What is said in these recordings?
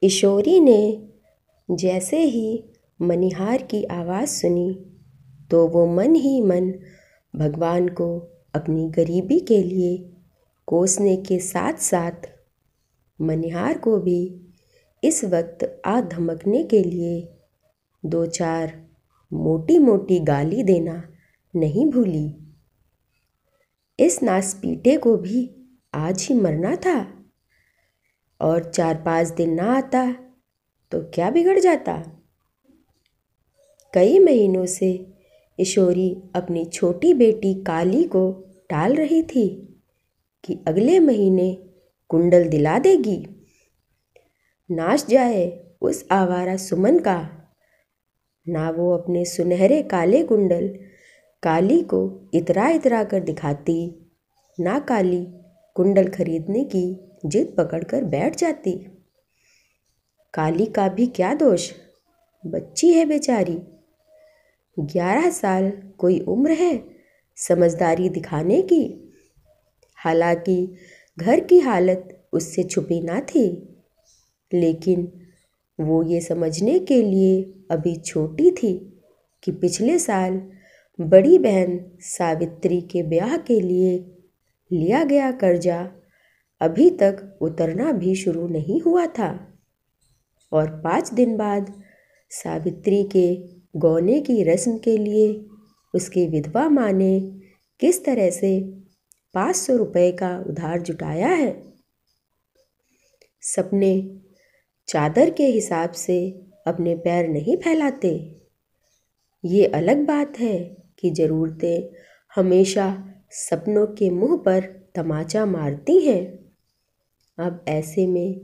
किशोरी ने जैसे ही मनिहार की आवाज़ सुनी तो वो मन ही मन भगवान को अपनी गरीबी के लिए कोसने के साथ साथ मनिहार को भी इस वक्त आ धमकने के लिए दो चार मोटी मोटी गाली देना नहीं भूली इस नासपीटे को भी आज ही मरना था और चार पाँच दिन ना आता तो क्या बिगड़ जाता कई महीनों से ईशोरी अपनी छोटी बेटी काली को टाल रही थी कि अगले महीने कुंडल दिला देगी नाच जाए उस आवारा सुमन का ना वो अपने सुनहरे काले कुंडल काली को इतरा इतरा कर दिखाती ना काली कुंडल खरीदने की जिद पकड़कर बैठ जाती काली का भी क्या दोष बच्ची है बेचारी ग्यारह साल कोई उम्र है समझदारी दिखाने की हालांकि घर की हालत उससे छुपी ना थी लेकिन वो ये समझने के लिए अभी छोटी थी कि पिछले साल बड़ी बहन सावित्री के ब्याह के लिए लिया गया कर्जा अभी तक उतरना भी शुरू नहीं हुआ था और पाँच दिन बाद सावित्री के गौने की रस्म के लिए उसकी विधवा माँ ने किस तरह से पाँच सौ रुपये का उधार जुटाया है सपने चादर के हिसाब से अपने पैर नहीं फैलाते ये अलग बात है कि ज़रूरतें हमेशा सपनों के मुंह पर तमाचा मारती हैं अब ऐसे में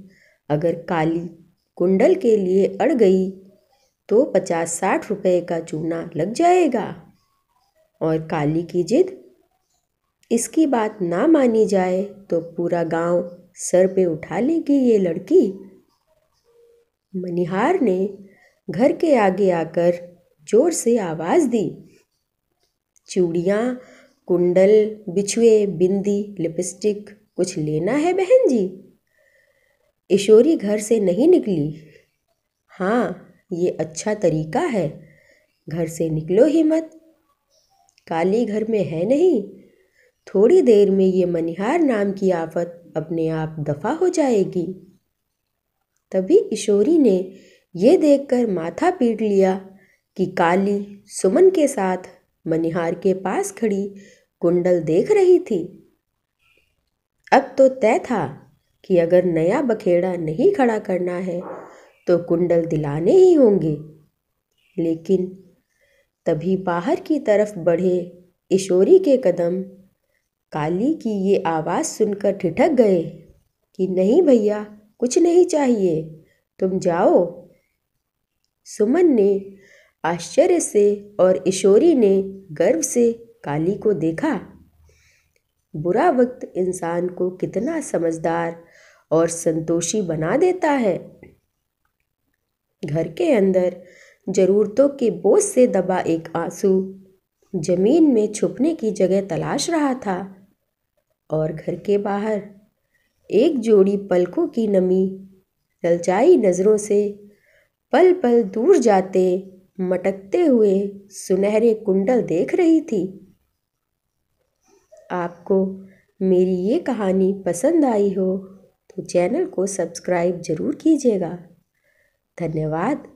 अगर काली कुंडल के लिए अड़ गई तो पचास साठ रुपये का चूना लग जाएगा और काली की जिद इसकी बात ना मानी जाए तो पूरा गांव सर पे उठा लेगी ये लड़की मनिहार ने घर के आगे आकर जोर से आवाज़ दी चूड़ियाँ कुंडल बिछुए बिंदी लिपस्टिक कुछ लेना है बहन जी ईशोरी घर से नहीं निकली हाँ ये अच्छा तरीका है घर से निकलो ही मत काली घर में है नहीं थोड़ी देर में ये मनिहार नाम की आफत अपने आप दफा हो जाएगी तभी ईशोरी ने यह देखकर माथा पीट लिया कि काली सुमन के साथ मनिहार के पास खड़ी कुंडल देख रही थी अब तो तय था कि अगर नया बखेड़ा नहीं खड़ा करना है तो कुंडल दिलाने ही होंगे लेकिन तभी बाहर की तरफ बढ़े ईशोरी के कदम काली की ये आवाज़ सुनकर ठिठक गए कि नहीं भैया कुछ नहीं चाहिए तुम जाओ सुमन ने आश्चर्य से और ईशोरी ने गर्व से काली को देखा बुरा वक्त इंसान को कितना समझदार और संतोषी बना देता है घर के अंदर जरूरतों के बोझ से दबा एक आंसू जमीन में छुपने की जगह तलाश रहा था और घर के बाहर एक जोड़ी पलकों की नमी ललचाई नज़रों से पल पल दूर जाते मटकते हुए सुनहरे कुंडल देख रही थी आपको मेरी ये कहानी पसंद आई हो तो चैनल को सब्सक्राइब ज़रूर कीजिएगा धन्यवाद